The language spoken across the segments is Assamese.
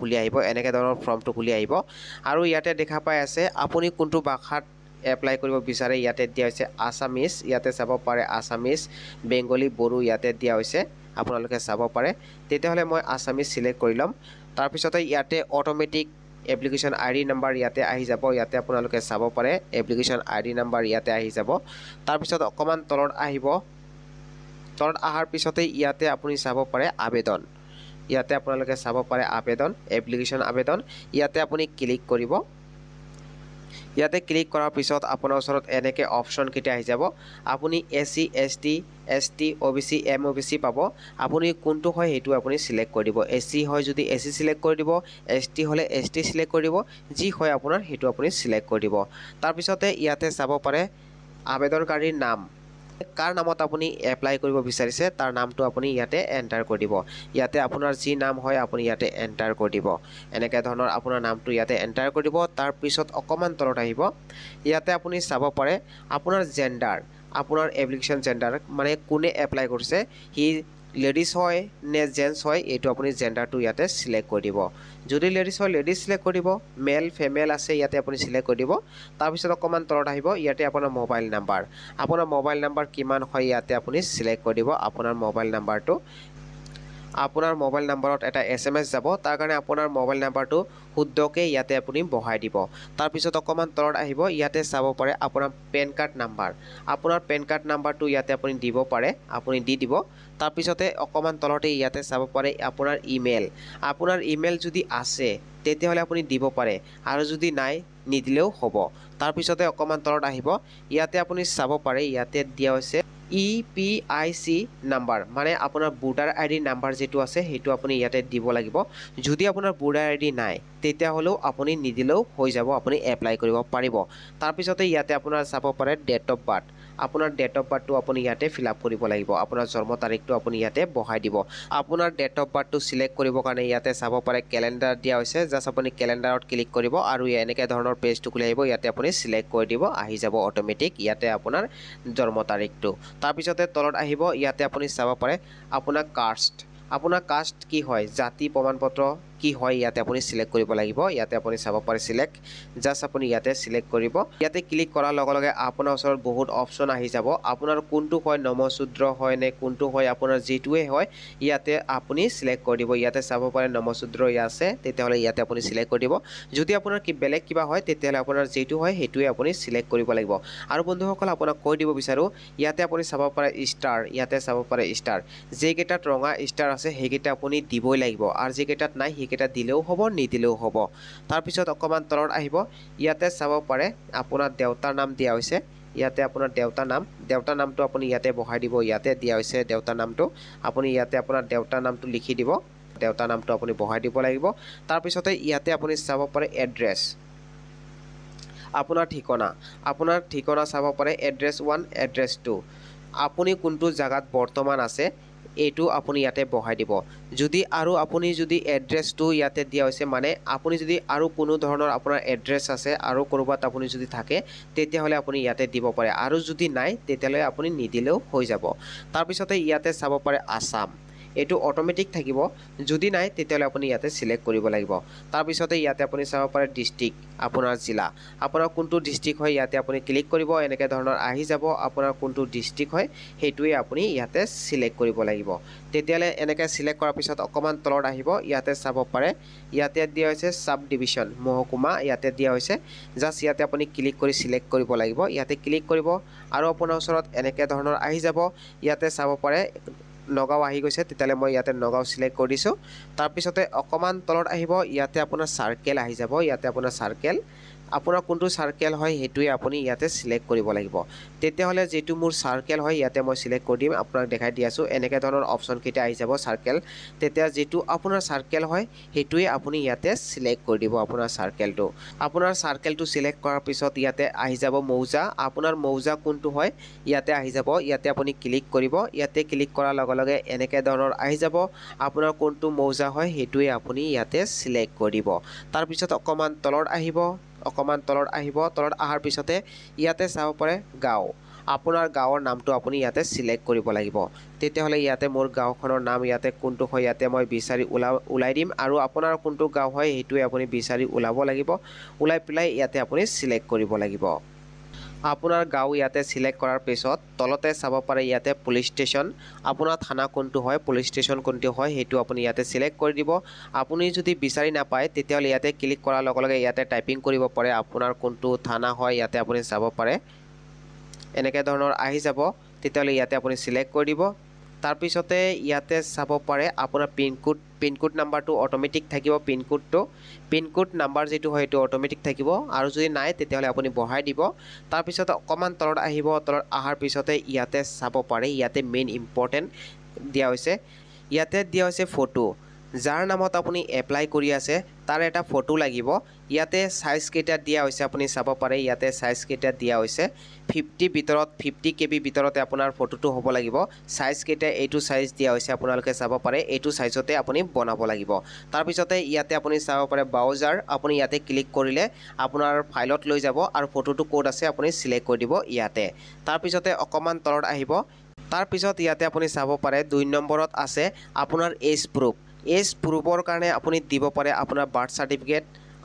খুলি আহিব এনেকৈ ধৰণৰ ফৰ্মটো খুলি আহিব আৰু ইয়াতে দেখা পাই আছে আপুনি কোনটো ভাষাত এপ্লাই কৰিব বিচাৰে ইয়াতে দিয়া হৈছে আছামিজ ইয়াতে চাব পাৰে আছামিজ বেংগলী বড়ো ইয়াতে দিয়া হৈছে আপোনালোকে চাব পাৰে তেতিয়াহ'লে মই আছামিজ চিলেক্ট কৰি ল'ম তাৰপিছতে ইয়াতে automatic application I D number ইয়াতে আহি যাব ইয়াতে আপোনালোকে চাব পাৰে এপ্লিকেশ্যন আই ডি নাম্বাৰ ইয়াতে আহি যাব তাৰপিছত অকণমান তলত আহিব তলত অহাৰ পিছতে ইয়াতে আপুনি চাব পাৰে আবেদন ইয়াতে আপোনালোকে চাব পাৰে আবেদন এপ্লিকেশ্যন আবেদন ইয়াতে আপুনি ক্লিক কৰিব ইয়াতে ক্লিক কৰাৰ পিছত আপোনাৰ ওচৰত এনেকৈ অপশ্যনকেইটা আহি যাব আপুনি A C S T S T O' B C M O' B C পাব আপুনি কোনটো হয় সেইটো আপুনি চিলেক্ট কৰি দিব এ চি হয় যদি এ চি চিলেক্ট কৰি দিব এছ টি হ'লে এছ টি চিলেক্ট কৰি দিব যি হয় আপোনাৰ সেইটো আপুনি চিলেক্ট কৰি দিব তাৰপিছতে ইয়াতে চাব পাৰে আবেদনকাৰীৰ নাম কাৰ নামত আপুনি এপ্লাই কৰিব বিচাৰিছে তাৰ নামটো আপুনি ইয়াতে এণ্টাৰ কৰি দিব ইয়াতে আপোনাৰ যি নাম হয় আপুনি ইয়াতে এণ্টাৰ কৰি দিব এনেকৈ ধৰণৰ আপোনাৰ নামটো ইয়াতে এণ্টাৰ কৰি দিব তাৰপিছত অকণমান তলত আহিব ইয়াতে আপুনি চাব পাৰে আপোনাৰ জেণ্ডাৰ আপোনাৰ এপ্লিকেশ্যন জেণ্ডাৰ মানে কোনে এপ্লাই কৰিছে সি লেডিজ হয় নে জেন্টছ হয় এইটো আপুনি জেণ্ডাৰটো ইয়াতে ছিলেক্ট কৰি দিব যদি লেডিজ হয় লেডিজ ছিলেক্ট কৰি দিব মেল ফেমেল আছে ইয়াতে আপুনি ছিলেক্ট কৰি দিব তাৰপিছত অকণমান তলত আহিব ইয়াতে আপোনাৰ মোবাইল নাম্বাৰ আপোনাৰ মোবাইল নাম্বাৰ কিমান হয় ইয়াতে আপুনি ছিলেক্ট কৰি দিব আপোনাৰ মোবাইল নাম্বাৰটো আপোনাৰ মোবাইল নাম্বাৰত এটা এছ এম এছ যাব তাৰ কাৰণে আপোনাৰ মোবাইল নাম্বাৰটো শুদ্ধকৈ ইয়াতে আপুনি বহাই দিব তাৰপিছত অকণমান তলত আহিব ইয়াতে চাব পাৰে আপোনাৰ পেন কাৰ্ড নাম্বাৰ আপোনাৰ পেন কাৰ্ড নাম্বাৰটো ইয়াতে আপুনি দিব পাৰে আপুনি দি দিব তাৰপিছতে অকণমান তলতে ইয়াতে চাব পাৰে আপোনাৰ ইমেইল আপোনাৰ ইমেইল যদি আছে তেতিয়াহ'লে আপুনি দিব পাৰে আৰু যদি নাই নিদিলেও হ'ব তাৰপিছতে অকণমান তলত আহিব ইয়াতে আপুনি চাব পাৰে ইয়াতে দিয়া হৈছে E P I C number মানে আপোনাৰ ভোটাৰ আই ডি নাম্বাৰ যিটো আছে সেইটো আপুনি ইয়াতে দিব লাগিব যদি আপোনাৰ ভোটাৰ আই ডি নাই তেতিয়াহ'লেও আপুনি নিদিলেও হৈ যাব আপুনি এপ্লাই কৰিব পাৰিব তাৰপিছতে ইয়াতে আপোনাৰ চাব পাৰে ডেট অফ বাৰ্থ আপোনাৰ ডেট অফ বাৰ্থটো আপুনি ইয়াতে ফিল আপ কৰিব লাগিব আপোনাৰ জন্ম তাৰিখটো আপুনি ইয়াতে বহাই দিব আপোনাৰ ডেট অফ বাৰ্থটো ছিলেক্ট কৰিবৰ কাৰণে ইয়াতে চাব পাৰে কেলেণ্ডাৰ দিয়া হৈছে জাষ্ট আপুনি কেলেণ্ডাৰত ক্লিক কৰিব আৰু এনেকৈ ধৰণৰ পেজটো খুলি আহিব ইয়াতে আপুনি ছিলেক্ট কৰি দিব আহি যাব অট'মেটিক ইয়াতে আপোনাৰ জন্ম তাৰিখটো তাৰপিছতে তলত আহিব ইয়াতে আপুনি চাব পাৰে আপোনাৰ কাষ্ট আপোনাৰ কাষ্ট কি হয় জাতি প্ৰমাণপত্ৰ কি হয় ইয়াতে আপুনি ছিলেক্ট কৰিব লাগিব ইয়াতে আপুনি চাব পাৰে ছিলেক্ট জাষ্ট আপুনি ইয়াতে ছিলেক্ট কৰিব ইয়াতে ক্লিক কৰাৰ লগে লগে আপোনাৰ ওচৰত বহুত অপশ্যন আহি যাব আপোনাৰ কোনটো হয় হয় নে কোনটো হয় আপোনাৰ যিটোৱে হয় ইয়াতে আপুনি ছিলেক্ট কৰি দিব ইয়াতে চাব পাৰে নমশূদ্ৰ ইয়া আছে তেতিয়াহ'লে ইয়াতে আপুনি ছিলেক্ট কৰি দিব যদি আপোনাৰ কি বেলেগ কিবা হয় তেতিয়াহ'লে আপোনাৰ যিটো হয় সেইটোৱে আপুনি ছিলেক্ট কৰিব লাগিব আৰু বন্ধুসকল আপোনাক কৈ দিব বিচাৰোঁ ইয়াতে আপুনি চাব পাৰে ষ্টাৰ ইয়াতে চাব পাৰে ষ্টাৰ যিকেইটাত ৰঙা ষ্টাৰ আছে সেইকেইটা আপুনি দিবই লাগিব আৰু যিকেইটাত নাই সেই টিকেটা দিলেও হ'ব নিদিলেও হ'ব তাৰপিছত অকণমান তলত আহিব ইয়াতে চাব পাৰে আপোনাৰ দেউতাৰ নাম দিয়া হৈছে ইয়াতে আপোনাৰ দেউতাৰ নাম দেউতাৰ নামটো আপুনি ইয়াতে বহাই দিব ইয়াতে দিয়া হৈছে দেউতাৰ নামটো আপুনি ইয়াতে আপোনাৰ দেউতাৰ নামটো লিখি দিব দেউতাৰ নামটো আপুনি বহাই দিব লাগিব তাৰপিছতে ইয়াতে আপুনি চাব পাৰে এড্ৰেছ আপোনাৰ ঠিকনা আপোনাৰ ঠিকনা চাব পাৰে এড্ৰেছ ওৱান এড্ৰেছ টু আপুনি কোনটো জেগাত বৰ্তমান আছে এইটো আপুনি ইয়াতে বহাই দিব যদি আৰু আপুনি যদি এড্ৰেছটো ইয়াতে দিয়া হৈছে মানে আপুনি যদি আৰু কোনো ধৰণৰ আপোনাৰ এড্ৰেছ আছে আৰু ক'ৰবাত আপুনি যদি থাকে তেতিয়াহ'লে আপুনি ইয়াতে দিব পাৰে আৰু যদি নাই তেতিয়ালৈ আপুনি নিদিলেও হৈ যাব তাৰপিছতে ইয়াতে চাব পাৰে আছাম এইটো অটোমেটিক থাকিব যদি নাই তেতিয়াহ'লে আপুনি ইয়াতে ছিলেক্ট কৰিব লাগিব তাৰপিছতে ইয়াতে আপুনি চাব পাৰে ডিষ্ট্ৰিক্ট আপোনাৰ জিলা আপোনাৰ কোনটো ডিষ্ট্ৰিক্ট হয় ইয়াতে আপুনি ক্লিক কৰিব এনেকৈ ধৰণৰ আহি যাব আপোনাৰ কোনটো ডিষ্ট্ৰিক্ট হয় সেইটোৱে আপুনি ইয়াতে ছিলেক্ট কৰিব লাগিব তেতিয়াহ'লে এনেকৈ ছিলেক্ট কৰাৰ পিছত অকণমান তলত আহিব ইয়াতে চাব পাৰে ইয়াতে দিয়া হৈছে ছাব ডিভিশ্যন মহকুমা ইয়াতে দিয়া হৈছে জাষ্ট ইয়াতে আপুনি ক্লিক কৰি ছিলেক্ট কৰিব লাগিব ইয়াতে ক্লিক কৰিব আৰু আপোনাৰ ওচৰত এনেকৈ ধৰণৰ আহি যাব ইয়াতে চাব পাৰে নগাঁও আহি গৈছে তেতিয়াহ'লে মই ইয়াতে নগাঁও চিলেক্ট কৰি দিছোঁ তাৰপিছতে অকণমান তলত আহিব ইয়াতে আপোনাৰ চাৰ্কেল আহি যাব ইয়াতে আপোনাৰ চাৰ্কেল আপোনাৰ কোনটো চাৰ্কেল হয় সেইটোৱে আপুনি ইয়াতে ছিলেক্ট কৰিব লাগিব তেতিয়াহ'লে যিটো মোৰ চাৰ্কেল হয় ইয়াতে মই ছিলেক্ট কৰি দিম আপোনাক দেখাই দি আছোঁ এনেকৈ ধৰণৰ অপশ্যনকেইটা আহি যাব চাৰ্কেল তেতিয়া যিটো আপোনাৰ চাৰ্কেল হয় সেইটোৱে আপুনি ইয়াতে ছিলেক্ট কৰি দিব আপোনাৰ চাৰ্কেলটো আপোনাৰ চাৰ্কেলটো ছিলেক্ট কৰাৰ পিছত ইয়াতে আহি যাব মৌজা আপোনাৰ মৌজা কোনটো হয় ইয়াতে আহি যাব ইয়াতে আপুনি ক্লিক কৰিব ইয়াতে ক্লিক কৰাৰ লগে লগে এনেকৈ ধৰণৰ আহি যাব আপোনাৰ কোনটো মৌজা হয় সেইটোৱে আপুনি ইয়াতে ছিলেক্ট কৰি দিব তাৰপিছত অকণমান তলত আহিব অকণমান তলত আহিব তলত অহাৰ পিছতে ইয়াতে চাব পাৰে গাঁও আপোনাৰ গাঁৱৰ নামটো আপুনি ইয়াতে চিলেক্ট কৰিব লাগিব তেতিয়াহ'লে ইয়াতে মোৰ গাঁওখনৰ নাম ইয়াতে কোনটো হয় ইয়াতে মই বিচাৰি ওলা ওলাই দিম আৰু আপোনাৰ কোনটো গাঁও হয় সেইটোৱে আপুনি বিচাৰি ওলাব লাগিব ওলাই পেলাই ইয়াতে আপুনি চিলেক্ট কৰিব লাগিব আপোনাৰ গাঁও ইয়াতে চিলেক্ট কৰাৰ পিছত তলতে চাব পাৰে ইয়াতে পুলিচ ষ্টেচন আপোনাৰ থানা কোনটো হয় পুলিচ ষ্টেচন কোনটো হয় সেইটো আপুনি ইয়াতে চিলেক্ট কৰি দিব আপুনি যদি বিচাৰি নাপায় তেতিয়াহ'লে ইয়াতে ক্লিক কৰাৰ লগে লগে ইয়াতে টাইপিং কৰিব পাৰে আপোনাৰ কোনটো থানা হয় ইয়াতে আপুনি চাব পাৰে এনেকৈ ধৰণৰ আহি যাব তেতিয়াহ'লে ইয়াতে আপুনি চিলেক্ট কৰি দিব তাৰপিছতে ইয়াতে চাব পাৰে আপোনাৰ পিনক'ড পিনক'ড নাম্বাৰটো অট'মেটিক থাকিব পিনক'ডটো পিনক'ড নাম্বাৰ যিটো হয় সেইটো অট'মেটিক থাকিব আৰু যদি নাই তেতিয়াহ'লে আপুনি বঢ়াই দিব তাৰপিছতে অকণমান তলত আহিব তলত অহাৰ পিছতে ইয়াতে চাব পাৰে ইয়াতে মেইন ইম্পৰ্টেণ্ট দিয়া হৈছে ইয়াতে দিয়া হৈছে ফটো যাৰ নামত আপুনি এপ্লাই কৰি আছে তাৰ এটা ফটো লাগিব ইয়াতে চাইজকেইটা দিয়া হৈছে আপুনি চাব পাৰে ইয়াতে চাইজকেইটা দিয়া হৈছে ফিফটি ভিতৰত ফিফটি কে বিৰ ভিতৰতে আপোনাৰ ফটোটো হ'ব লাগিব চাইজকেইটা এইটো চাইজ দিয়া হৈছে আপোনালোকে চাব পাৰে এইটো চাইজতে আপুনি বনাব লাগিব তাৰপিছতে ইয়াতে আপুনি চাব পাৰে ব্ৰাউজাৰ আপুনি ইয়াতে ক্লিক কৰিলে আপোনাৰ ফাইলত লৈ যাব আৰু ফটোটো ক'ত আছে আপুনি চিলেক্ট কৰি দিব ইয়াতে তাৰপিছতে অকণমান তলত আহিব তাৰপিছত ইয়াতে আপুনি চাব পাৰে দুই নম্বৰত আছে আপোনাৰ এজ প্ৰুফ এজ প্ৰুফৰ কাৰণে আপুনি দিব পাৰে আপোনাৰ birth certificate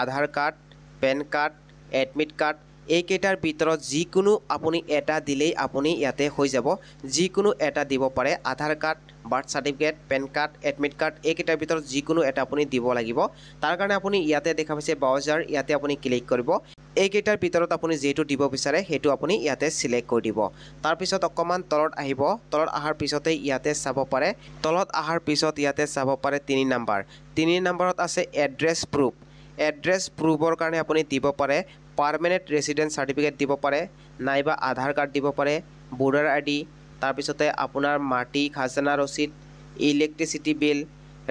Aadhaar card pan card admit card এইকেইটাৰ ভিতৰত যিকোনো আপুনি এটা দিলেই আপুনি ইয়াতে হৈ যাব যিকোনো এটা দিব পাৰে Aadhaar card birth certificate pan card admit card এইকেইটাৰ ভিতৰত যিকোনো এটা আপুনি দিব লাগিব তাৰ কাৰণে আপুনি ইয়াতে দেখা পাইছে ব্ৰাউজাৰ ইয়াতে আপুনি ক্লিক কৰিব এইকেইটাৰ ভিতৰত আপুনি যিটো দিব বিচাৰে সেইটো আপুনি ইয়াতে চিলেক্ট কৰি দিব তাৰপিছত অকণমান তলত আহিব তলত অহাৰ পিছতে ইয়াতে চাব পাৰে তলত অহাৰ পিছত ইয়াতে চাব পাৰে তিনি নাম্বাৰ তিনি নাম্বাৰত আছে এড্ৰেছ প্ৰুফ এড্ৰেছ প্ৰুফৰ কাৰণে আপুনি দিব পাৰে পাৰ্মানেণ্ট ৰেচিডেণ্ট চাৰ্টিফিকেট দিব পাৰে নাইবা আধাৰ কাৰ্ড দিব পাৰে ভোটাৰ আই ডি তাৰপিছতে আপোনাৰ মাটি খাজানা ৰচিদ ইলেক্ট্ৰিচিটি বিল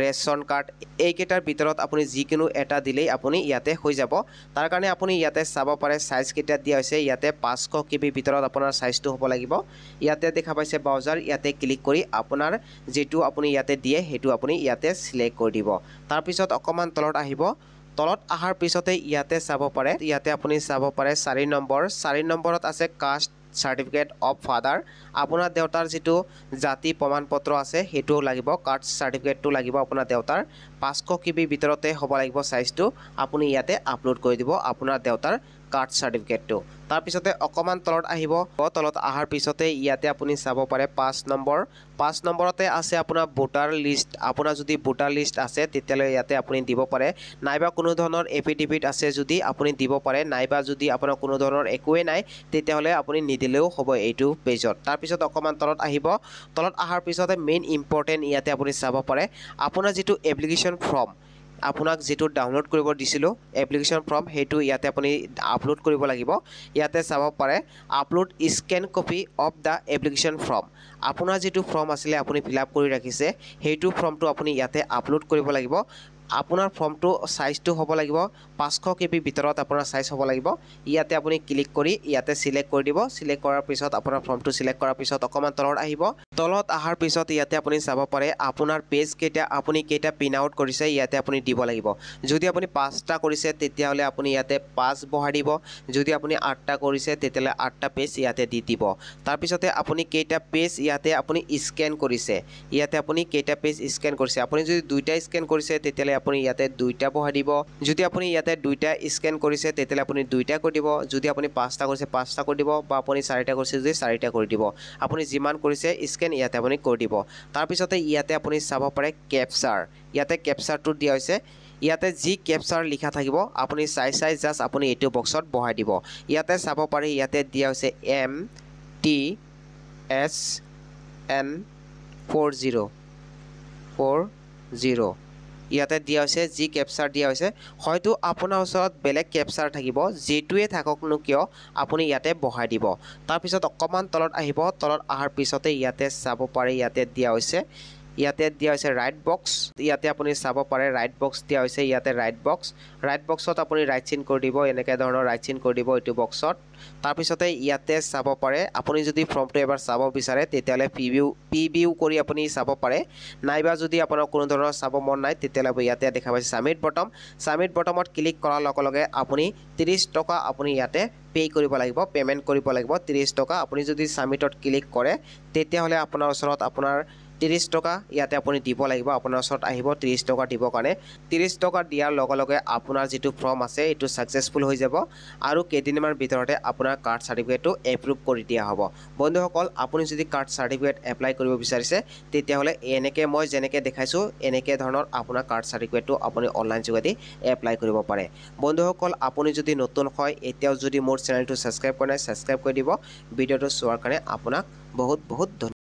ৰেচন কাৰ্ড এইকেইটাৰ ভিতৰত আপুনি যিকোনো এটা দিলেই আপুনি ইয়াতে হৈ যাব তাৰ কাৰণে আপুনি ইয়াতে চাব পাৰে চাইজকেইটা দিয়া হৈছে ইয়াতে পাঁচশ কেবিৰ ভিতৰত আপোনাৰ চাইজটো হ'ব লাগিব ইয়াতে দেখা পাইছে ব্ৰাউজাৰ ইয়াতে ক্লিক কৰি আপোনাৰ যিটো আপুনি ইয়াতে দিয়ে সেইটো আপুনি ইয়াতে চিলেক্ট কৰি দিব তাৰপিছত অকণমান তলত আহিব তলত অহাৰ পিছতে ইয়াতে চাব পাৰে ইয়াতে আপুনি চাব পাৰে চাৰি নম্বৰ চাৰি নম্বৰত আছে কাষ্ট চাৰ্টিফিকেট অফ ফাদাৰ আপোনাৰ দেউতাৰ যিটো জাতি প্ৰমাণ পত্ৰ আছে সেইটোও লাগিব কাৰ্ড চাৰ্টিফিকেটটো লাগিব আপোনাৰ দেউতাৰ পাঁচশ কে বিৰ ভিতৰতে হ'ব লাগিব চাইজটো আপুনি ইয়াতে আপলোড কৰি দিব আপোনাৰ দেউতাৰ কাৰ্ড চাৰ্টিফিকেটটো তাৰপিছতে অকণমান তলত আহিব তলত অহাৰ পিছতে ইয়াতে আপুনি চাব পাৰে পাঁচ নম্বৰ পাঁচ নম্বৰতে আছে আপোনাৰ ভোটাৰ লিষ্ট আপোনাৰ যদি ভোটাৰ লিষ্ট আছে তেতিয়াহ'লে ইয়াতে আপুনি দিব পাৰে নাইবা কোনো ধৰণৰ এফিডেভিট আছে যদি আপুনি দিব পাৰে নাইবা যদি আপোনাৰ কোনো ধৰণৰ একোৱেই নাই তেতিয়াহ'লে আপুনি নিদিলেও হ'ব এইটো পেজত তাৰপিছত অকণমান তলত আহিব তলত অহাৰ পিছতে মেইন ইম্পৰ্টেণ্ট ইয়াতে আপুনি চাব পাৰে আপোনাৰ যিটো এপ্লিকেশ্যন ফৰ্ম আপোনাক যিটো ডাউনলোড কৰিব দিছিলোঁ এপ্লিকেশ্যন ফৰ্ম সেইটো ইয়াতে আপুনি আপলোড কৰিব লাগিব ইয়াতে চাব পাৰে upload scan copy of the application form আপোনাৰ যিটো ফৰ্ম আছিলে আপুনি ফিল আপ কৰি ৰাখিছে সেইটো ফৰ্মটো আপুনি ইয়াতে আপলোড কৰিব লাগিব আপোনাৰ ফৰ্মটো চাইজটো হ'ব লাগিব পাঁচশ কেবি ভিতৰত আপোনাৰ চাইজ হ'ব লাগিব ইয়াতে আপুনি ক্লিক কৰি ইয়াতে ছিলেক্ট কৰি দিব ছিলেক্ট কৰাৰ পিছত আপোনাৰ ফৰ্মটো ছিলেক্ট কৰাৰ পিছত অকণমান তলত আহিব তলত অহাৰ পিছত ইয়াতে আপুনি চাব পাৰে আপোনাৰ পেজ কেইটা আপুনি কেইটা প্ৰিণ্ট আউট কৰিছে ইয়াতে আপুনি দিব লাগিব যদি আপুনি পাঁচটা কৰিছে তেতিয়াহ'লে আপুনি ইয়াতে পাঁচ বহাই দিব যদি আপুনি আঠটা কৰিছে তেতিয়াহ'লে আঠটা পেজ ইয়াতে দি দিব তাৰপিছতে আপুনি কেইটা পেজ ইয়াতে আপুনি স্কেন কৰিছে ইয়াতে আপুনি কেইটা পেজ স্কেন কৰিছে আপুনি যদি দুইটা স্কেন কৰিছে তেতিয়াহ'লে আপুনি ইয়াতে দুইটা বহাই দিব যদি আপুনি ইয়াতে দুইটা স্কেন কৰিছে তেতিয়াহ'লে আপুনি দুইটা কৰি দিব যদি আপুনি পাঁচটা কৰিছে পাঁচটা কৰি দিব বা আপুনি চাৰিটা কৰিছে যদি চাৰিটা কৰি দিব আপুনি যিমান কৰিছে স্কেন ইয়াতে আপুনি কৰি দিব তাৰপিছতে ইয়াতে আপুনি চাব পাৰে কেপচাৰ ইয়াতে কেপচাৰটো দিয়া হৈছে ইয়াতে যি কেপচাৰ লিখা থাকিব আপুনি চাই চাই জাষ্ট আপুনি এইটো বক্সত বহাই দিব ইয়াতে চাব পাৰি ইয়াতে দিয়া হৈছে M T S N four zero' four zero' ইয়াতে দিয়া হৈছে যি কেপচাৰ দিয়া হৈছে হয়তো আপোনাৰ ওচৰত বেলেগ কেপচাৰ থাকিব যিটোৱে থাককনো কিয় আপুনি ইয়াতে বহাই দিব তাৰপিছত অকণমান তলত আহিব তলত অহাৰ পিছতে ইয়াতে চাব পাৰে ইয়াতে দিয়া হৈছে ইয়াতে দিয়া হৈছে ৰাইট বক্স ইয়াতে আপুনি চাব পাৰে ৰাইট বক্স দিয়া হৈছে ইয়াতে ৰাইট বক্স ৰাইট বক্সত আপুনি ৰাইট চিন কৰি দিব এনেকৈ ধৰণৰ ৰাইট চিন কৰি দিব এইটো বক্সত তাৰপিছতে ইয়াতে চাব পাৰে আপুনি যদি ফৰ্মটো এবাৰ চাব বিচাৰে তেতিয়াহ'লে পি বিউ পি বিউ কৰি আপুনি চাব পাৰে নাইবা যদি আপোনাৰ কোনো ধৰণৰ চাব মন নাই তেতিয়াহ'লে ইয়াতে দেখা পাইছে ছাবমিট বটম ছাবমিট বটমত ক্লিক কৰাৰ লগে লগে আপুনি ত্ৰিছ টকা আপুনি ইয়াতে পে' কৰিব লাগিব পে'মেণ্ট কৰিব লাগিব ত্ৰিছ টকা আপুনি যদি ছাবমিটত ক্লিক কৰে তেতিয়াহ'লে আপোনাৰ ওচৰত আপোনাৰ ত্ৰিছ টকা ইয়াতে আপুনি দিব লাগিব আপোনাৰ ওচৰত আহিব ত্ৰিছ টকা দিবৰ কাৰণে ত্ৰিছ টকা দিয়াৰ লগে লগে আপোনাৰ যিটো ফৰ্ম আছে এইটো ছাকচেছফুল হৈ যাব আৰু কেইদিনমানৰ ভিতৰতে আপোনাৰ কাৰ্ড চাৰ্টিফিকেটটো এপ্ৰুভ কৰি দিয়া হ'ব বন্ধুসকল আপুনি যদি কাৰ্ড চাৰ্টিফিকেট এপ্লাই কৰিব বিচাৰিছে তেতিয়াহ'লে এনেকৈ মই যেনেকৈ দেখাইছোঁ এনেকৈ ধৰণৰ আপোনাৰ কাৰ্ড চাৰ্টিফিকেটটো আপুনি অনলাইন যোগেদি এপ্লাই কৰিব পাৰে বন্ধুসকল আপুনি যদি নতুন হয় এতিয়াও যদি মোৰ চেনেলটো ছাবস্ক্ৰাইব কৰা নাই ছাবস্ক্ৰাইব কৰি দিব ভিডিঅ'টো চোৱাৰ কাৰণে আপোনাক বহুত বহুত ধন্যবাদ